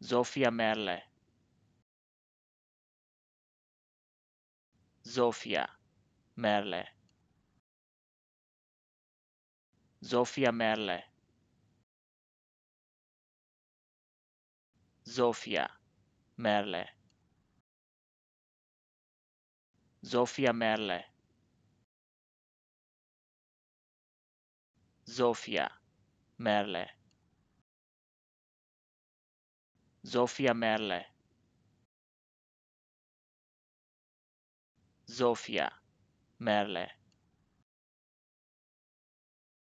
Zofia Merle Zofia Merle Zofia Merle Zofia Merle Zofia Merle Zofia Merle Zofia Merle Zofia Merle